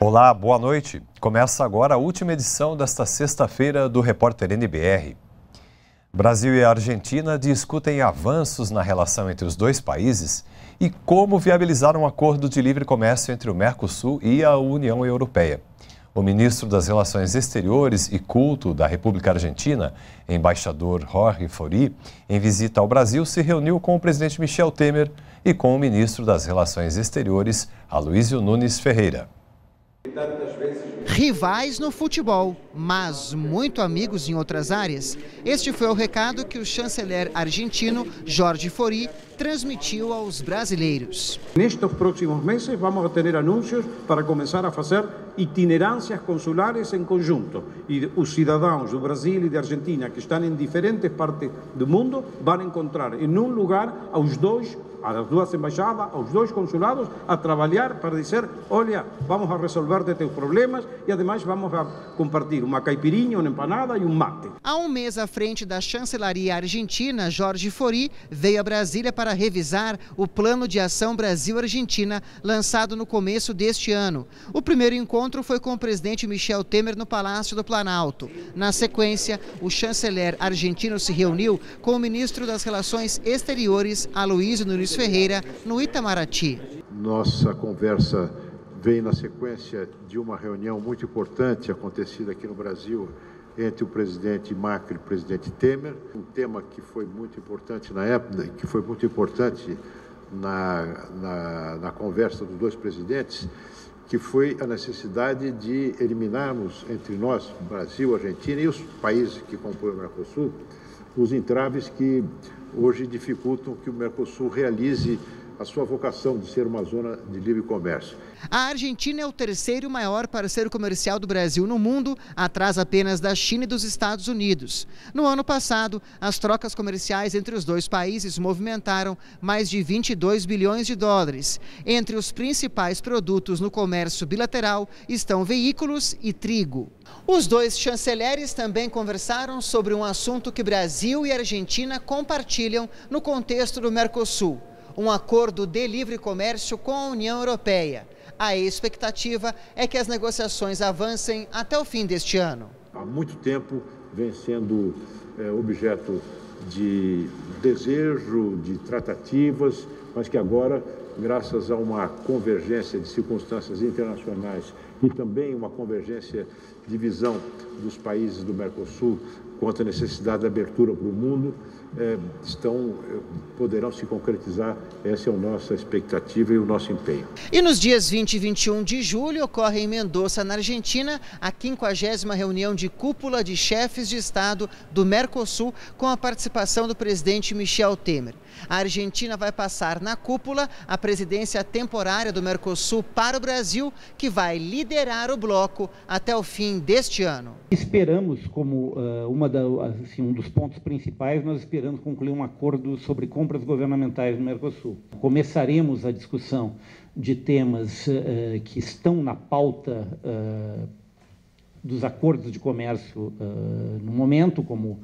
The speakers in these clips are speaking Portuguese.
Olá, boa noite. Começa agora a última edição desta sexta-feira do Repórter NBR. Brasil e Argentina discutem avanços na relação entre os dois países e como viabilizar um acordo de livre comércio entre o Mercosul e a União Europeia o ministro das Relações Exteriores e Culto da República Argentina, embaixador Jorge Fori, em visita ao Brasil, se reuniu com o presidente Michel Temer e com o ministro das Relações Exteriores, Aloysio Nunes Ferreira. Rivais no futebol, mas muito amigos em outras áreas. Este foi o recado que o chanceler argentino Jorge Fori transmitiu aos brasileiros. Nestes próximos meses vamos ter anúncios para começar a fazer itinerâncias consulares em conjunto. E os cidadãos do Brasil e da Argentina que estão em diferentes partes do mundo vão encontrar em um lugar aos dois às duas embaixadas, aos dois consulados, a trabalhar para dizer: olha, vamos a resolver de teus problemas e, ademais, vamos a compartilhar uma caipirinha, uma empanada e um mate. Há um mês à frente da chancelaria argentina, Jorge Fori veio a Brasília para revisar o Plano de Ação Brasil-Argentina, lançado no começo deste ano. O primeiro encontro foi com o presidente Michel Temer no Palácio do Planalto. Na sequência, o chanceler argentino se reuniu com o ministro das Relações Exteriores, Aloysio Nunes Ferreira, no Itamaraty. Nossa conversa vem na sequência de uma reunião muito importante acontecida aqui no Brasil entre o presidente Macri e o presidente Temer, um tema que foi muito importante na época, né, que foi muito importante na, na, na conversa dos dois presidentes, que foi a necessidade de eliminarmos entre nós, Brasil, Argentina e os países que compõem o Mercosul, os entraves que hoje dificultam que o Mercosul realize a sua vocação de ser uma zona de livre comércio. A Argentina é o terceiro maior parceiro comercial do Brasil no mundo, atrás apenas da China e dos Estados Unidos. No ano passado, as trocas comerciais entre os dois países movimentaram mais de 22 bilhões de dólares. Entre os principais produtos no comércio bilateral estão veículos e trigo. Os dois chanceleres também conversaram sobre um assunto que Brasil e Argentina compartilham no contexto do Mercosul um acordo de livre comércio com a União Europeia. A expectativa é que as negociações avancem até o fim deste ano. Há muito tempo vem sendo é, objeto de desejo, de tratativas, mas que agora, graças a uma convergência de circunstâncias internacionais e também uma convergência de visão dos países do Mercosul quanto à necessidade de abertura para o mundo, é, estão, é, poderão se concretizar. Essa é a nossa expectativa e o nosso empenho. E nos dias 20 e 21 de julho ocorre em Mendoza, na Argentina, a 50 reunião de cúpula de chefes de Estado do Mercosul com a participação do presidente Michel Temer. A Argentina vai passar na cúpula a presidência temporária do Mercosul para o Brasil, que vai liderar o bloco até o fim deste ano. Esperamos como eh, uma da, assim, um dos pontos principais, nós esperamos concluir um acordo sobre compras governamentais no Mercosul. Começaremos a discussão de temas eh, que estão na pauta eh, dos acordos de comércio eh, no momento, como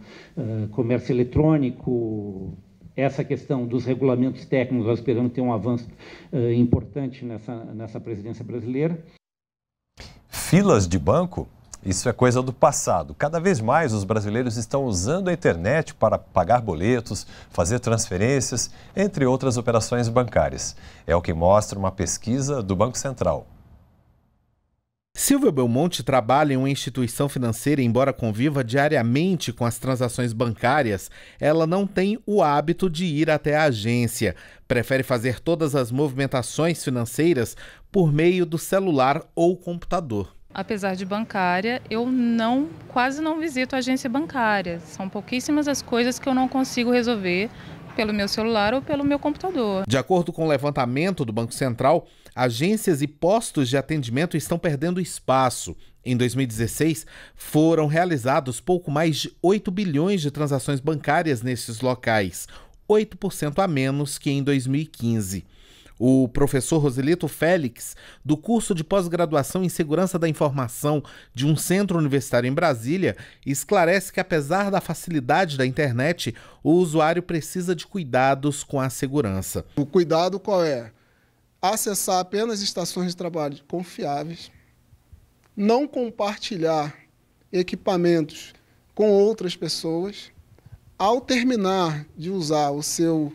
comércio eletrônico, essa questão dos regulamentos técnicos, nós esperamos ter um avanço importante nessa, nessa presidência brasileira. Filas de banco isso é coisa do passado. Cada vez mais os brasileiros estão usando a internet para pagar boletos, fazer transferências, entre outras operações bancárias. É o que mostra uma pesquisa do Banco Central. Silvio Belmonte trabalha em uma instituição financeira, embora conviva diariamente com as transações bancárias, ela não tem o hábito de ir até a agência. Prefere fazer todas as movimentações financeiras por meio do celular ou computador apesar de bancária, eu não quase não visito agência bancária. São pouquíssimas as coisas que eu não consigo resolver pelo meu celular ou pelo meu computador. De acordo com o levantamento do Banco Central, agências e postos de atendimento estão perdendo espaço. Em 2016, foram realizados pouco mais de 8 bilhões de transações bancárias nesses locais, 8% a menos que em 2015. O professor Roselito Félix, do curso de pós-graduação em Segurança da Informação de um centro universitário em Brasília, esclarece que, apesar da facilidade da internet, o usuário precisa de cuidados com a segurança. O cuidado qual é? Acessar apenas estações de trabalho confiáveis, não compartilhar equipamentos com outras pessoas. Ao terminar de usar o seu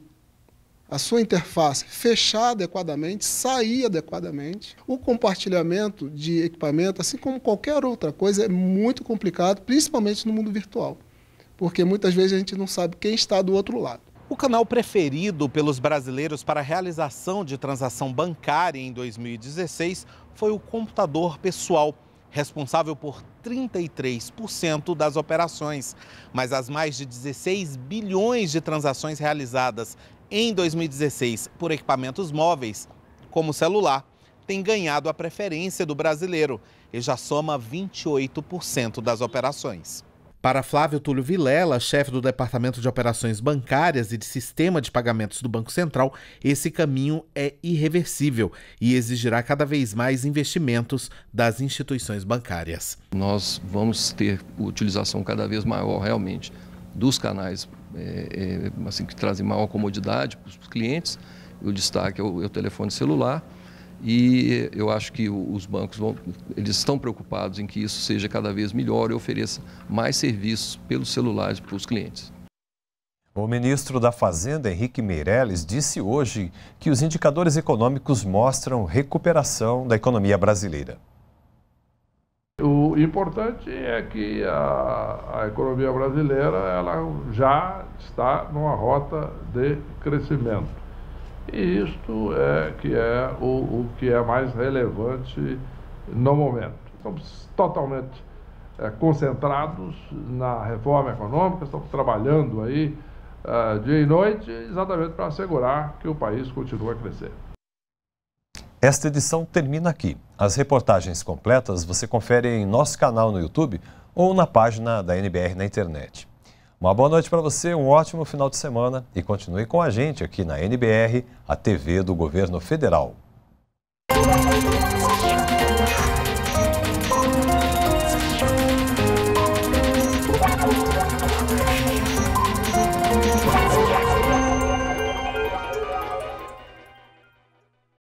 a sua interface fechar adequadamente, sair adequadamente. O compartilhamento de equipamento, assim como qualquer outra coisa, é muito complicado, principalmente no mundo virtual, porque muitas vezes a gente não sabe quem está do outro lado. O canal preferido pelos brasileiros para a realização de transação bancária em 2016 foi o computador pessoal, responsável por 33% das operações. Mas as mais de 16 bilhões de transações realizadas em 2016 por equipamentos móveis, como celular, tem ganhado a preferência do brasileiro e já soma 28% das operações. Para Flávio Túlio Vilela, chefe do Departamento de Operações Bancárias e de Sistema de Pagamentos do Banco Central, esse caminho é irreversível e exigirá cada vez mais investimentos das instituições bancárias. Nós vamos ter utilização cada vez maior, realmente, dos canais é, é, assim, que trazem maior comodidade para os clientes. O destaque é o, é o telefone celular. E eu acho que os bancos vão, eles estão preocupados em que isso seja cada vez melhor e ofereça mais serviços pelos celulares para os clientes. O ministro da Fazenda, Henrique Meirelles, disse hoje que os indicadores econômicos mostram recuperação da economia brasileira o importante é que a, a economia brasileira ela já está numa rota de crescimento. E isto é que é o, o que é mais relevante no momento. Estamos totalmente é, concentrados na reforma econômica, estamos trabalhando aí é, dia e noite, exatamente para assegurar que o país continue a crescer. Esta edição termina aqui. As reportagens completas você confere em nosso canal no YouTube ou na página da NBR na internet. Uma boa noite para você, um ótimo final de semana e continue com a gente aqui na NBR, a TV do Governo Federal.